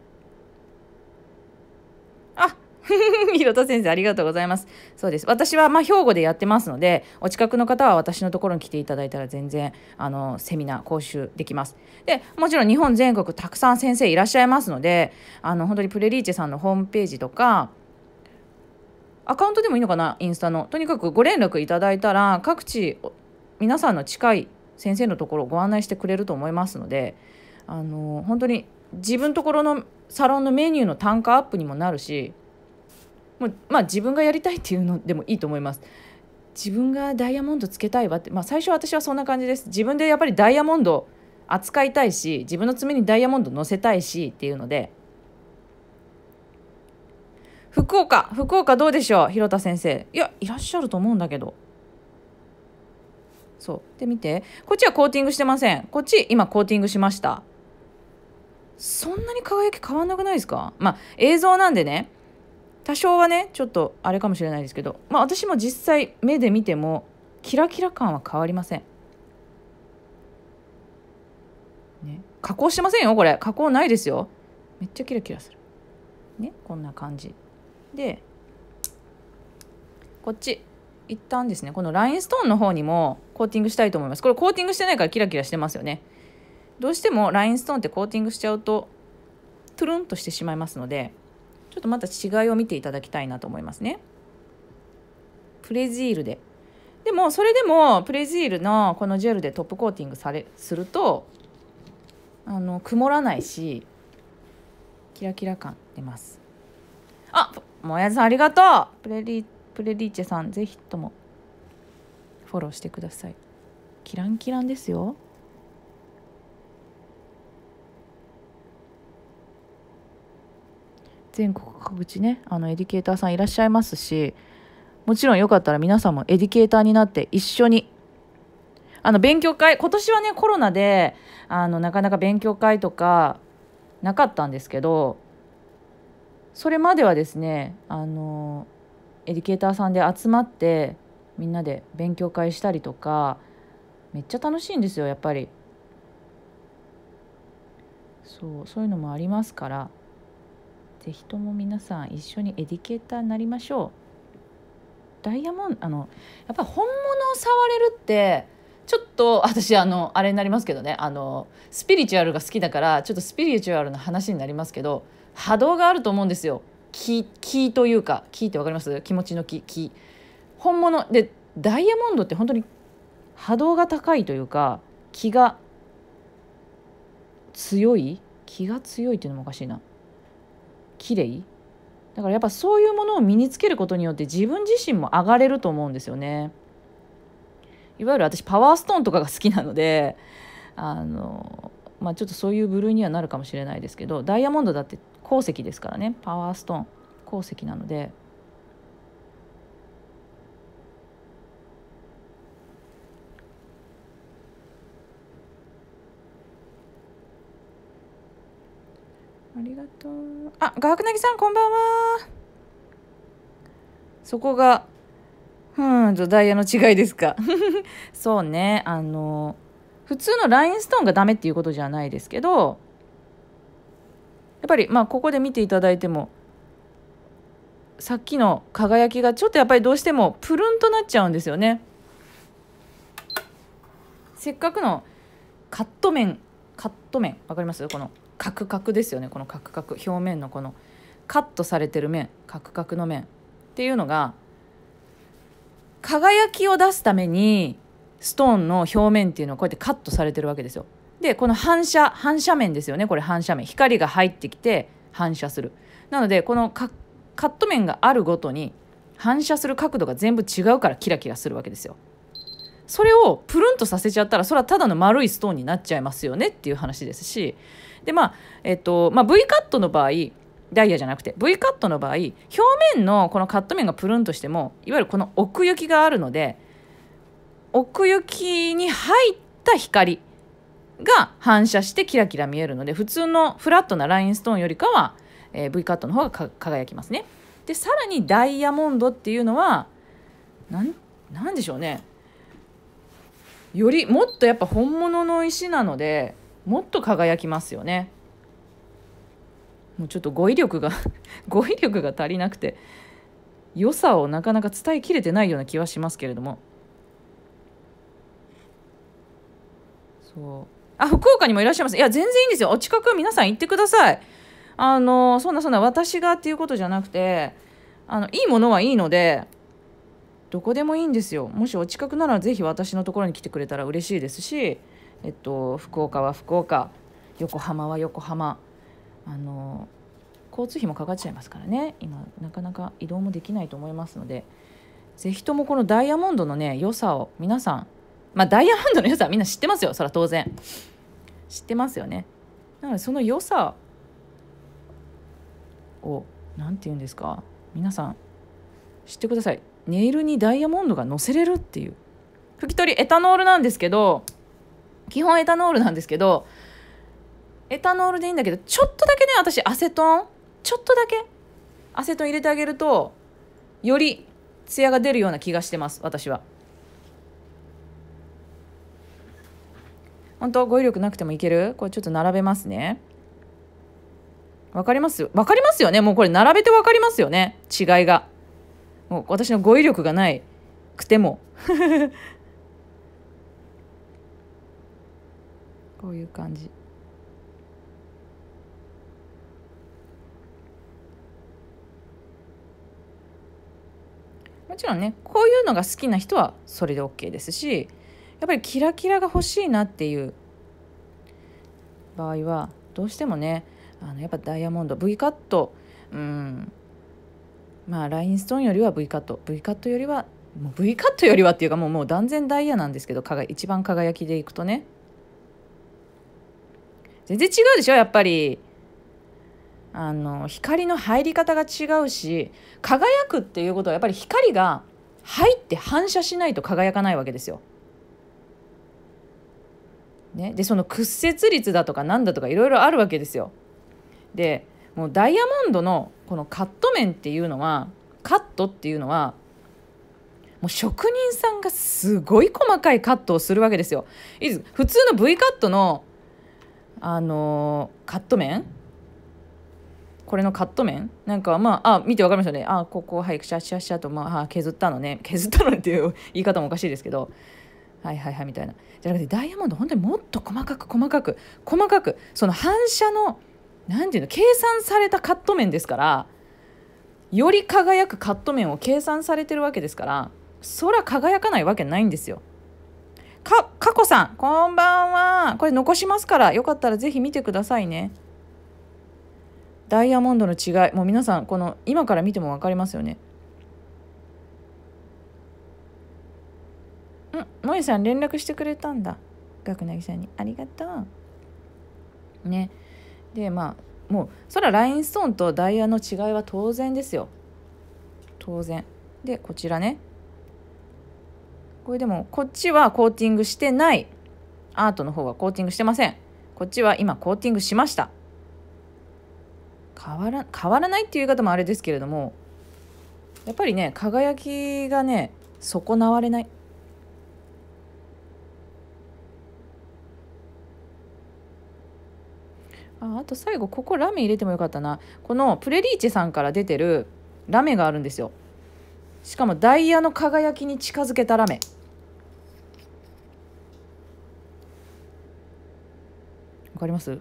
ひろた先生、ありがとうございます。そうです。私は、まあ、兵庫でやってますので、お近くの方は私のところに来ていただいたら全然、あの、セミナー、講習できます。で、もちろん日本全国たくさん先生いらっしゃいますので、あの、本当にプレリーチェさんのホームページとか、アカウントでもいいのかな、インスタの。とにかくご連絡いただいたら、各地、皆さんの近い先生のところをご案内してくれると思いますので、あの、本当に自分ところのサロンのメニューの単価アップにもなるしもうまあ、自分がやりたいっていうのでもいいと思います。自分がダイヤモンドつけたいわって、まあ、最初私はそんな感じです。自分でやっぱりダイヤモンド扱いたいし自分の爪にダイヤモンド乗せたいしっていうので福岡福岡どうでしょう広田先生いやいらっしゃると思うんだけどそうで見てこっちはコーティングしてませんこっち今コーティングしましたそんなに輝き変わんなくないですかまあ映像なんでね多少はねちょっとあれかもしれないですけど、まあ、私も実際目で見てもキラキラ感は変わりません。ね、加工してませんよこれ加工ないですよめっちゃキラキラするねこんな感じでこっち一旦ですねこのラインストーンの方にもコーティングしたいと思いますこれコーティングしてないからキラキラしてますよねどうしてもラインストーンってコーティングしちゃうとトゥルンとしてしまいますのでょっとまた違いを見ていただきたいなと思いますね。プレジールで。でもそれでもプレジールのこのジェルでトップコーティングされするとあの曇らないしキラキラ感出ます。あもやさんありがとうプレリプレリーチェさんぜひともフォローしてください。キランキランですよ。全国各地ねあのエディケーターさんいらっしゃいますしもちろんよかったら皆さんもエディケーターになって一緒にあの勉強会今年はねコロナであのなかなか勉強会とかなかったんですけどそれまではですねあのエディケーターさんで集まってみんなで勉強会したりとかめっちゃ楽しいんですよやっぱりそうそういうのもありますからぜひとも皆さん一緒にエディケーターになりましょうダイヤモンドあのやっぱ本物を触れるってちょっと私あのあれになりますけどねあのスピリチュアルが好きだからちょっとスピリチュアルの話になりますけど波動があると思うんですよ気気というか気って分かります気持ちの気気本物でダイヤモンドって本当に波動が高いというか気が強い気が強いっていうのもおかしいな綺麗だからやっぱそういうものを身につけることによって自分自身も上がれると思うんですよね。いわゆる私パワーストーンとかが好きなのであの、まあ、ちょっとそういう部類にはなるかもしれないですけどダイヤモンドだって鉱石ですからねパワーストーン鉱石なのでありがとう。あ、画伯なぎさん、こんばんは。そこが、うん、とダイヤの違いですか。そうね、あの、普通のラインストーンがダメっていうことじゃないですけど、やっぱり、まあ、ここで見ていただいても、さっきの輝きがちょっとやっぱりどうしてもプルンとなっちゃうんですよね。せっかくのカット面カット面わかりますこのカクカクですよねこのカクカク表面のこのカットされてる面カクカクの面っていうのが輝きを出すためにストーンの表面っていうのはこうやってカットされてるわけですよ。でこの反射反射面ですよねこれ反射面光が入ってきて反射する。なのでこのカット面があるごとに反射する角度が全部違うからキラキラするわけですよ。それをプルンとさせちゃったらそれはただの丸いストーンになっちゃいますよねっていう話ですしでまあえっとまあ、V カットの場合ダイヤじゃなくて V カットの場合表面のこのカット面がプルンとしてもいわゆるこの奥行きがあるので奥行きに入った光が反射してキラキラ見えるので普通のフラットなラインストーンよりかは、えー、V カットの方が輝きますね。でさらにダイヤモンドっていうのは何でしょうねよりもっとやっぱ本物の石なのでもっと輝きますよねもうちょっと語彙力が 語彙力が足りなくて良さをなかなか伝えきれてないような気はしますけれどもそうあ福岡にもいらっしゃいますいや全然いいんですよお近く皆さん行ってくださいあのそんなそんな私がっていうことじゃなくてあのいいものはいいのでどこでもいいんですよもしお近くなら是非私のところに来てくれたら嬉しいですしえっと、福岡は福岡横浜は横浜あの交通費もかかっちゃいますからね今なかなか移動もできないと思いますので是非ともこのダイヤモンドのね良さを皆さんまあダイヤモンドの良さは みんな知ってますよそれは当然知ってますよねなのでその良さを何て言うんですか皆さん知ってくださいネイルにダイヤモンドが乗せれるっていう拭き取りエタノールなんですけど基本エタノールなんですけどエタノールでいいんだけどちょっとだけね私アセトンちょっとだけアセトン入れてあげるとよりツヤが出るような気がしてます私は本当語彙力なくてもいけるこれちょっと並べますねわかりますわかりますよねもうこれ並べてわかりますよね違いがもう私の語彙力がないくてもこういう感じもちろんねこういうのが好きな人はそれで OK ですしやっぱりキラキラが欲しいなっていう場合はどうしてもねあのやっぱダイヤモンド V カットうんまあラインストーンよりは V カット V カットよりはもう V カットよりはっていうかもうもう断然ダイヤなんですけど一番輝きでいくとね全然違うでしょやっぱりあの光の入り方が違うし輝くっていうことはやっぱり光が入って反射しないと輝かないわけですよ。ね、でその屈折率だとかなんだとかいろいろあるわけですよ。でもうダイヤモンドのこのカット面っていうのはカットっていうのはもう職人さんがすごい細かいカットをするわけですよ。普通の V カットのあのカット面これのカット面なんかまああ見て分かりましたねあここはいくャシャゃしゃと、まあ、削ったのね削ったのっていう 言い方もおかしいですけどはいはいはいみたいなじゃなくてダイヤモンド本当にもっと細かく細かく細かくその反射の何て言うの計算されたカット面ですからより輝くカット面を計算されてるわけですからそら輝かないわけないんですよ。か、かこさん、こんばんは。これ残しますから、よかったらぜひ見てくださいね。ダイヤモンドの違い。もう皆さん、この、今から見ても分かりますよね。ん、もえさん連絡してくれたんだ。学なぎさんに。ありがとう。ね。で、まあ、もう、そらラインストーンとダイヤの違いは当然ですよ。当然。で、こちらね。これでもこっちはコーティングしてないアートの方はコーティングしてませんこっちは今コーティングしました変わら変わらないっていう言い方もあれですけれどもやっぱりね輝きがね損なわれないああと最後ここラメ入れてもよかったなこのプレリーチェさんから出てるラメがあるんですよしかもダイヤの輝きに近づけたラメわかります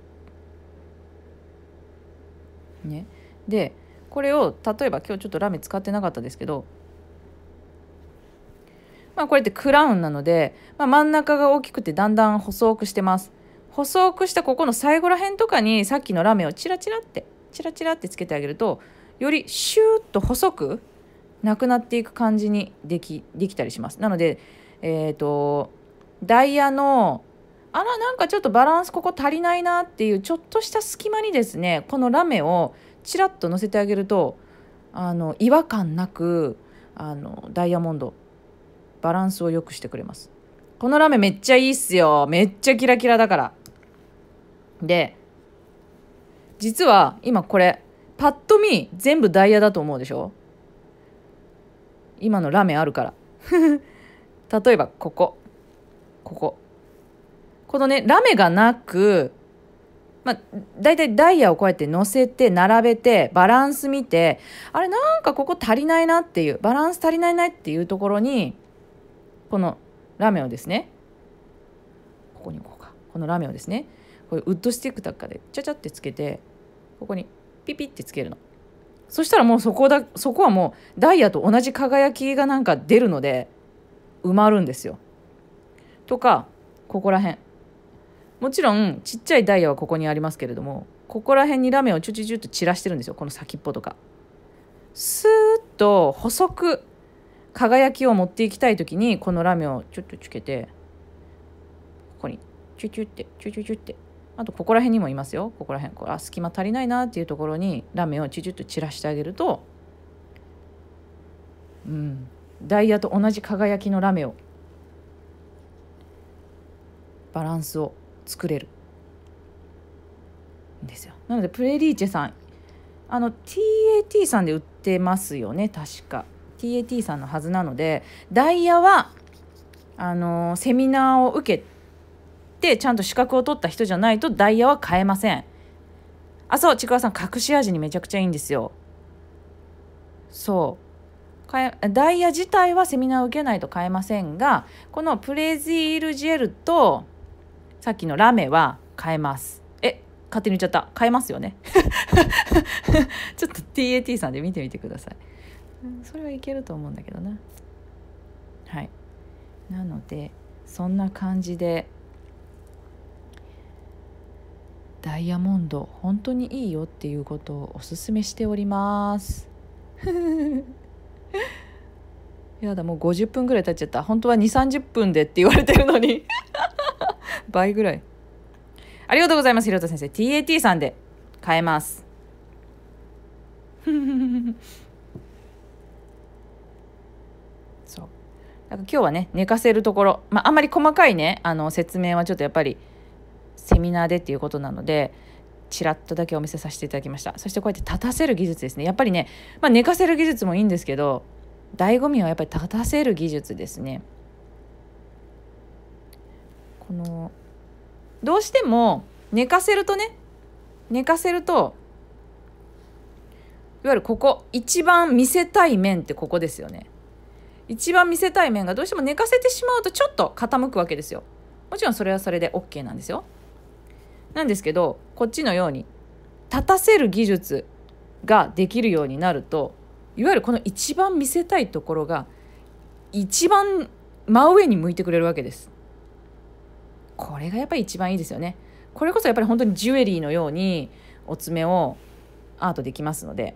ねでこれを例えば今日ちょっとラメ使ってなかったですけどまあこれってクラウンなので、まあ、真ん中が大きくてだんだん細くしてます細くしたここの最後ら辺とかにさっきのラメをチラチラってチラチラってつけてあげるとよりシューッと細くなくなっていく感じにできできたりしますなのでえっ、ー、とダイヤのあらなんかちょっとバランスここ足りないなっていうちょっとした隙間にですねこのラメをちらっと乗せてあげるとあの違和感なくあのダイヤモンドバランスを良くしてくれますこのラメめっちゃいいっすよめっちゃキラキラだからで実は今これパッと見全部ダイヤだと思うでしょ今のラメあるから 例えばこここここのね、ラメがなく、まあ、大体ダイヤをこうやって乗せて、並べて、バランス見て、あれなんかここ足りないなっていう、バランス足りないなっていうところに、このラメをですね、ここにこうか、このラメをですね、これウッドスティックとかでちゃちゃってつけて、ここにピピってつけるの。そしたらもうそこだ、そこはもうダイヤと同じ輝きがなんか出るので、埋まるんですよ。とか、ここら辺。もちろんちっちゃいダイヤはここにありますけれどもここら辺にラメをチュチュチュと散らしてるんですよこの先っぽとか。スーッと細く輝きを持っていきたい時にこのラメをちょっとつけてここにチュチュってチュチュチュってあとここら辺にもいますよここら辺これあ隙間足りないなっていうところにラメをチュチュッと散らしてあげるとうんダイヤと同じ輝きのラメをバランスを作れるんですよなのでプレリーチェさんあの TAT さんで売ってますよね確か TAT さんのはずなのでダイヤはあのセミナーを受けてちゃんと資格を取った人じゃないとダイヤは買えませんあそうちくわさん隠し味にめちゃくちゃいいんですよそうダイヤ自体はセミナーを受けないと買えませんがこのプレジールジェルとさっきのラメは買えますえ勝手に言っちゃった買えますよね ちょっと TAT さんで見てみてくださいそれはいけると思うんだけどなはいなのでそんな感じでダイヤモンド本当にいいよっていうことをおすすめしております やだもう50分ぐらい経っちゃった本当は2 3 0分でって言われてるのに倍ぐらい。ありがとうございます、ひろ先生。TAT さんで買えます。そう。か今日はね、寝かせるところ。まあ、あんまり細かいね、あの、説明はちょっとやっぱり、セミナーでっていうことなので、ちらっとだけお見せさせていただきました。そしてこうやって立たせる技術ですね。やっぱりね、まあ、寝かせる技術もいいんですけど、醍醐味はやっぱり立たせる技術ですね。このどうしても寝かせるとね寝かせるといわゆるここ一番見せたい面ってここですよね一番見せたい面がどうしても寝かせてしまうとちょっと傾くわけですよもちろんそれはそれで OK なんですよなんですけどこっちのように立たせる技術ができるようになるといわゆるこの一番見せたいところが一番真上に向いてくれるわけですこれがやっぱり一番いいですよねこれこそやっぱり本当にジュエリーのようにお爪をアートできますので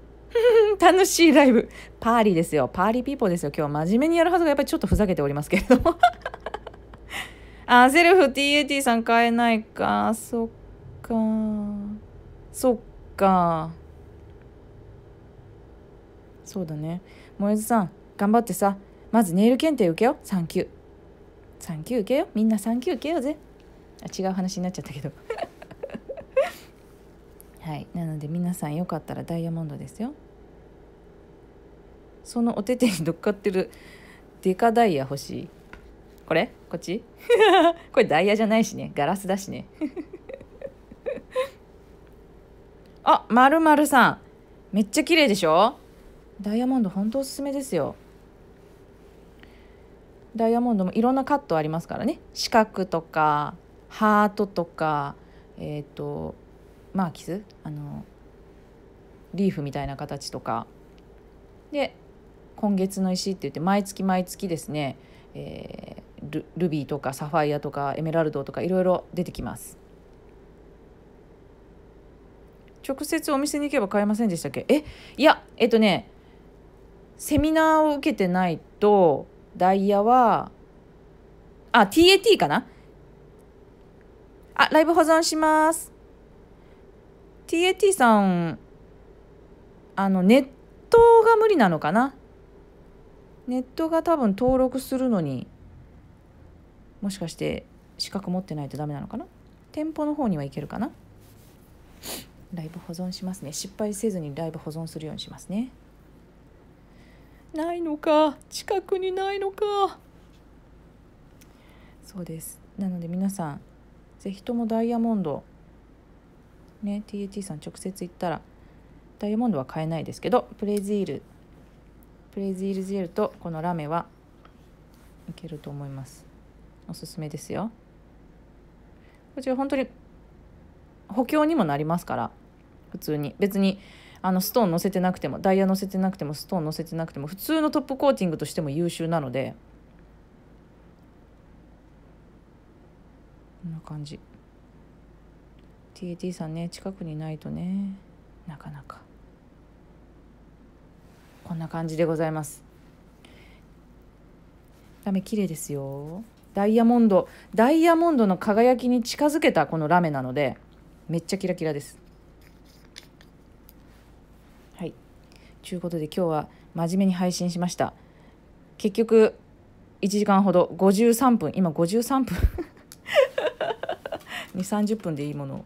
楽しいライブパーリーですよパーリーピーポーですよ今日真面目にやるはずがやっぱりちょっとふざけておりますけれども あセルフ TAT さん買えないかそっかそっかそうだね萌えずさん頑張ってさまずネイル検定受けようサンキュー産休受けよみんな産休受けようぜあ違う話になっちゃったけど はいなので皆さんよかったらダイヤモンドですよそのお手手に乗っかってる デカダイヤ欲しいこれこっち これダイヤじゃないしねガラスだしねあまるまるさんめっちゃ綺麗でしょダイヤモンド本当おすすめですよダイヤモンドもいろんなカットありますからね四角とかハートとかえっ、ー、とマーキスあのリーフみたいな形とかで今月の石って言って毎月毎月ですね、えー、ルビーとかサファイアとかエメラルドとかいろいろ出てきます直接お店に行けば買えませんでしたっけえいやえっとねセミナーを受けてないとダイヤは、あ、TAT かなあ、ライブ保存します。TAT さん、あの、ネットが無理なのかなネットが多分登録するのに、もしかして資格持ってないとダメなのかな店舗の方にはいけるかなライブ保存しますね。失敗せずにライブ保存するようにしますね。ないのか近くにないのかそうですなので皆さん是非ともダイヤモンドね t h t さん直接行ったらダイヤモンドは買えないですけどプレジールプレジールジェルとこのラメはいけると思いますおすすめですよこちら本当に補強にもなりますから普通に別にあのストーン乗せてなくてもダイヤ乗せてなくてもストーン乗せてなくても普通のトップコーティングとしても優秀なのでこんな感じ TAT さんね近くにないとねなかなかこんな感じでございますラメ綺麗ですよダイヤモンドダイヤモンドの輝きに近づけたこのラメなのでめっちゃキラキラですということで今日は真面目に配信しました結局1時間ほど53分今53分2 3 0分でいいもの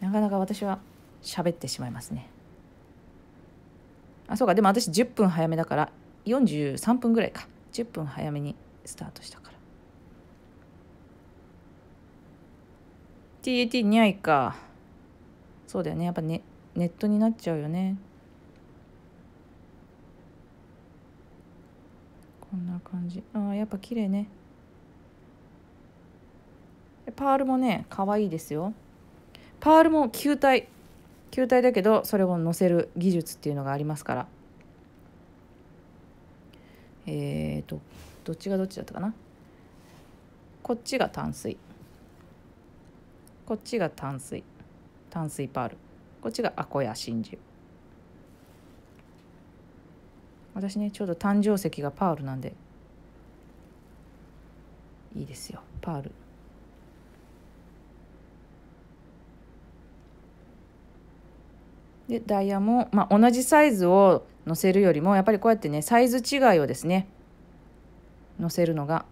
なかなか私は喋ってしまいますねあそうかでも私10分早めだから43分ぐらいか10分早めにスタートしたから TAT にゃいかそうだよねやっぱねネットになっちゃうよねこんな感じあやっぱ綺麗ねパールもね可愛いですよパールも球体球体だけどそれを乗せる技術っていうのがありますからえっ、ー、とどっちがどっちだったかなこっちが淡水こっちが淡水淡水パールこっちがアコヤ真珠私ねちょうど誕生石がパールなんでいいですよパール。でダイヤも、まあ、同じサイズを載せるよりもやっぱりこうやってねサイズ違いをですね載せるのが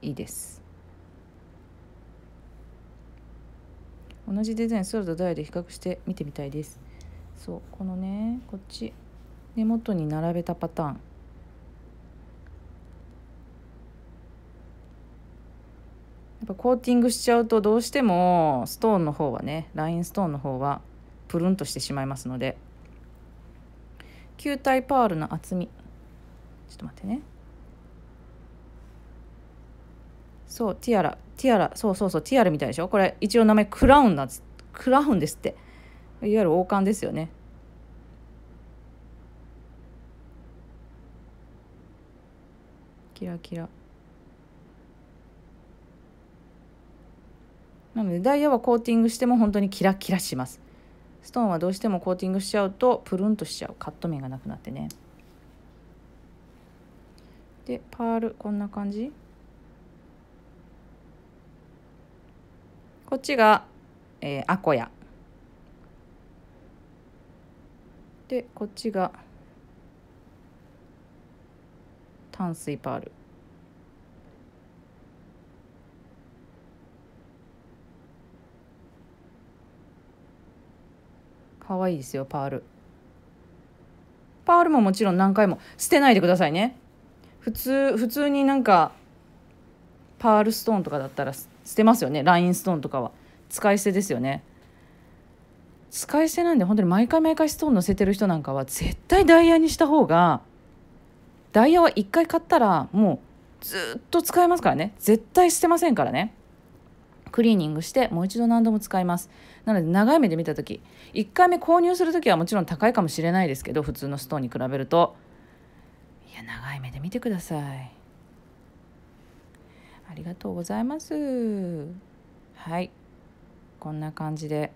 いいです同じデザインソルとダイヤで比較して見てみたいですそうこのねこっち根元に並べたパターンやっぱコーティングしちゃうとどうしてもストーンの方はねラインストーンの方はプルンとしてしまいますので球体パールの厚みちょっと待ってねそうティアラティアラそうそうそうティアラみたいでしょこれ一応名前クラウンなんですクラウンですっていわゆる王冠ですよねキラキラなのでダイヤはコーティングしても本当にキラキラしますストーンはどうしてもコーティングしちゃうとプルンとしちゃうカット面がなくなってねでパールこんな感じこっちが、えー、アコヤでこっちが淡水パール可愛いですよパールパールももちろん何回も捨てないでくださいね普通普通になんかパールストーンとかだったら捨てますよねラインストーンとかは使い捨てですよね使い捨てなんで本当に毎回毎回ストーン乗せてる人なんかは絶対ダイヤにした方がダイヤは一回買ったらもうずっと使えますからね絶対捨てませんからねクリーニングしてもう一度何度も使いますなので長い目で見た時1回目購入する時はもちろん高いかもしれないですけど普通のストーンに比べるといや長い目で見てくださいありがとうございますはいこんな感じで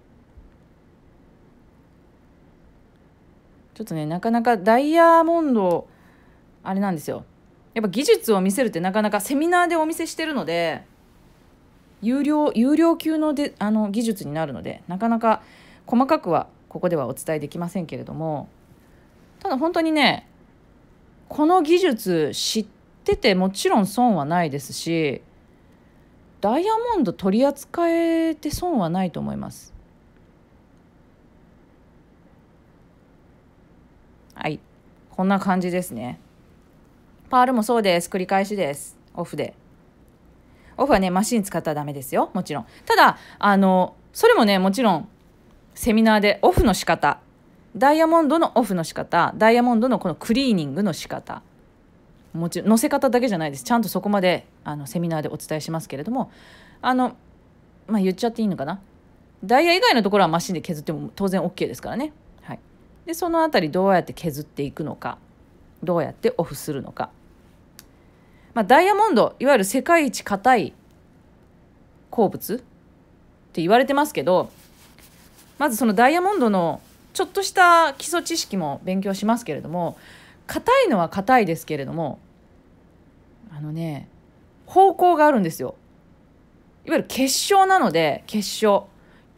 ちょっとねなかなかダイヤモンドあれなんですよやっぱ技術を見せるってなかなかセミナーでお見せしてるので有料有料級のであの技術になるのでなかなか細かくはここではお伝えできませんけれどもただ本当にねこの技術知っててもちろん損はないですしダイヤモンド取り扱えて損はないと思います。はいこんな感じですね。パールもそうです。繰り返しです。オフで。オフはね、マシン使ったらダメですよ。もちろん。ただ、あの、それもね、もちろん、セミナーでオフの仕方。ダイヤモンドのオフの仕方。ダイヤモンドのこのクリーニングの仕方。もちろん、載せ方だけじゃないです。ちゃんとそこまで、あの、セミナーでお伝えしますけれども、あの、まあ、言っちゃっていいのかな。ダイヤ以外のところはマシンで削っても当然 OK ですからね。はい。で、そのあたりどうやって削っていくのか。どうやってオフするのか、まあ、ダイヤモンドいわゆる世界一硬い鉱物って言われてますけどまずそのダイヤモンドのちょっとした基礎知識も勉強しますけれども硬いのは硬いですけれどもあのね方向があるんですよいわゆる結晶なので結晶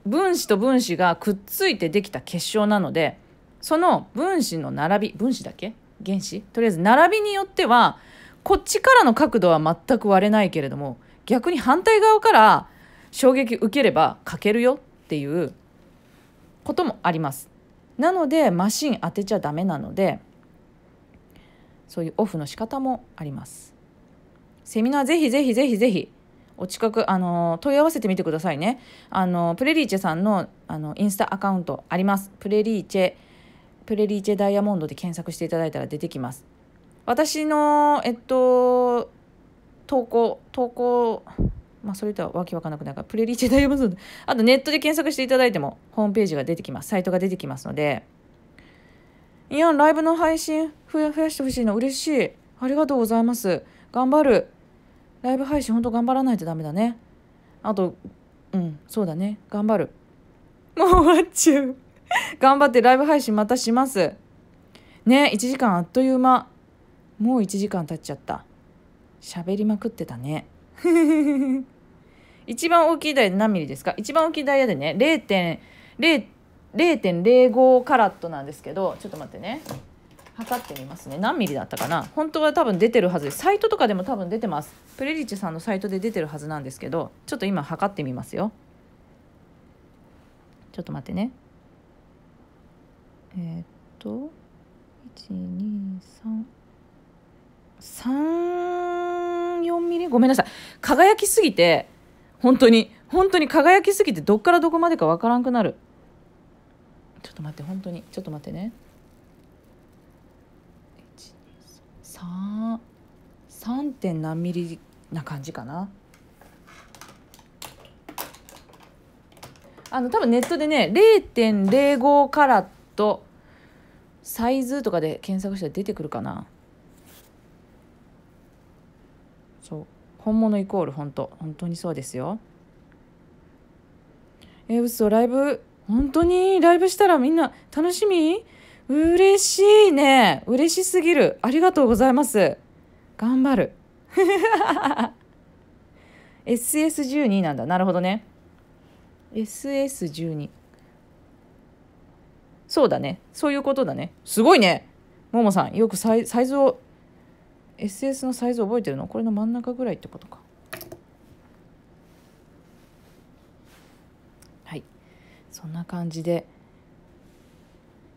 分子と分子がくっついてできた結晶なのでその分子の並び分子だけ原子とりあえず並びによってはこっちからの角度は全く割れないけれども逆に反対側から衝撃受ければ欠けるよっていうこともあります。なのでマシン当てちゃダメなのでそういうオフの仕方もあります。セミナーぜひぜひぜひぜひお近くあの問い合わせてみてくださいね。あのプレリーチェさんのあのインスタアカウントあります。プレリーチェプレリーチェダイヤモンドで検索していただいたら出てきます。私の、えっと、投稿、投稿、まあ、それとはわけわかんなくないから、プレリーチェダイヤモンド、あとネットで検索していただいても、ホームページが出てきます。サイトが出てきますので、いや、ライブの配信増や増やしてほしいの、嬉しい。ありがとうございます。頑張る。ライブ配信、ほんと頑張らないとダメだね。あと、うん、そうだね。頑張る。もう終わっちゃう。頑張ってライブ配信またしますね1時間あっという間もう1時間経っちゃった喋りまくってたね 一番大きいダイヤで何ミリですか一番大きいダイヤでね0.05カラットなんですけどちょっと待ってね測ってみますね何ミリだったかな本当は多分出てるはずでサイトとかでも多分出てますプレリチさんのサイトで出てるはずなんですけどちょっと今測ってみますよちょっと待ってねえー、っと1234ミリごめんなさい輝きすぎて本当に本当に輝きすぎてどっからどこまでかわからんくなるちょっと待って本当にちょっと待ってね3 3. 点何ミリな感じかなあの多分ネットでね0.05カラットとサイズとかで検索したら出てくるかなそう本物イコール本当本当にそうですよえー、嘘ライブ本当にライブしたらみんな楽しみ嬉しいね嬉しすぎるありがとうございます頑張る SS12 なんだなるほどね SS12 そうだね。そういうことだね。すごいね。ももさん、よくサイサイズを、SS のサイズ覚えてるのこれの真ん中ぐらいってことか。はい。そんな感じで。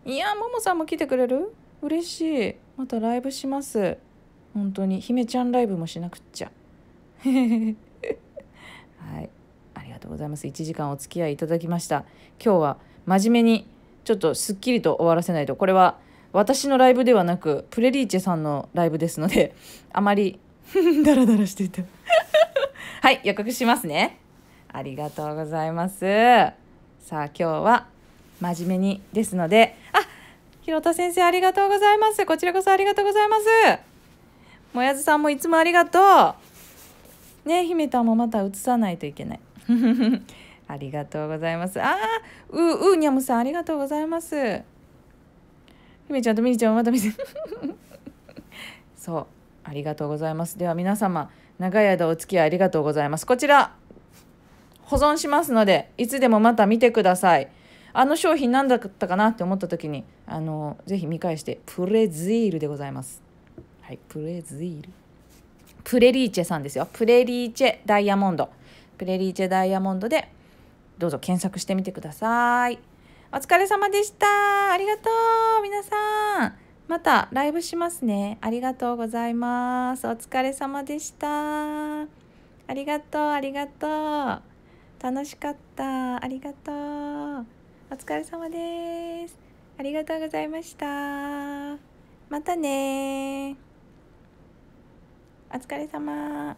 いや、ももさんも来てくれる嬉しい。またライブします。本当に。姫ちゃんライブもしなくっちゃ。はい。ありがとうございます。1時間お付き合いいただきました。今日は真面目にちょっとすっきりと終わらせないとこれは私のライブではなくプレリーチェさんのライブですのであまり ダラダラしていた はい予告しますねありがとうございますさあ今日は真面目にですのであひろた先生ありがとうございますこちらこそありがとうございますもやずさんもいつもありがとうね姫たんもまた映さないといけない ありがとうございます。ああ、う、うにゃむさん、ありがとうございます。ひめちゃんとみりちゃんまた見せ そう、ありがとうございます。では皆様、長い間お付き合いありがとうございます。こちら、保存しますので、いつでもまた見てください。あの商品何だったかなって思った時に、あの、ぜひ見返して、プレズイールでございます。はい、プレズイール。プレリーチェさんですよ。プレリーチェダイヤモンド。プレリーチェダイヤモンドでどうぞ検索してみてください。お疲れ様でした。ありがとう。皆さん。またライブしますね。ありがとうございます。お疲れ様でした。ありがとう、ありがとう。楽しかった。ありがとう。お疲れ様です。ありがとうございました。またねお疲れ様。